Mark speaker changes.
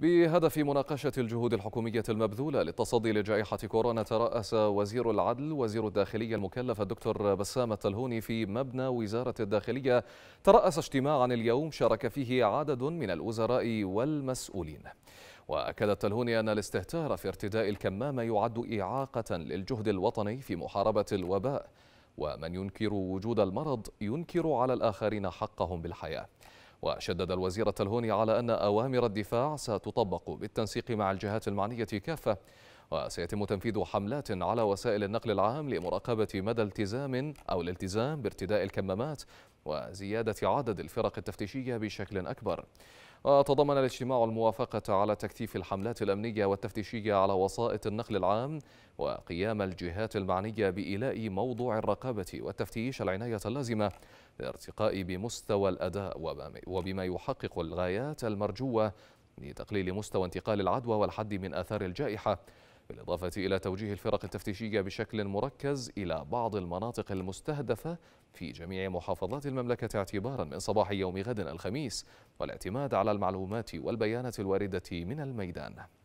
Speaker 1: بهدف مناقشة الجهود الحكومية المبذولة للتصدي لجائحة كورونا ترأس وزير العدل وزير الداخلية المكلف الدكتور بسام التلهوني في مبنى وزارة الداخلية ترأس اجتماعا اليوم شارك فيه عدد من الوزراء والمسؤولين وأكد التلهوني أن الاستهتار في ارتداء الكمامة يعد إعاقة للجهد الوطني في محاربة الوباء ومن ينكر وجود المرض ينكر على الآخرين حقهم بالحياة وشدد الوزير التلهوني على أن أوامر الدفاع ستطبق بالتنسيق مع الجهات المعنية كافة وسيتم تنفيذ حملات على وسائل النقل العام لمراقبة مدى التزام أو الالتزام بارتداء الكمامات وزيادة عدد الفرق التفتيشية بشكل أكبر وتضمن الاجتماع الموافقة على تكثيف الحملات الأمنية والتفتيشية على وسائط النقل العام وقيام الجهات المعنية بإيلاء موضوع الرقابة والتفتيش العناية اللازمة للارتقاء بمستوى الأداء وبما يحقق الغايات المرجوة لتقليل مستوى انتقال العدوى والحد من آثار الجائحة بالإضافة إلى توجيه الفرق التفتيشية بشكل مركز إلى بعض المناطق المستهدفة في جميع محافظات المملكة اعتبارا من صباح يوم غد الخميس والاعتماد على المعلومات والبيانات الواردة من الميدان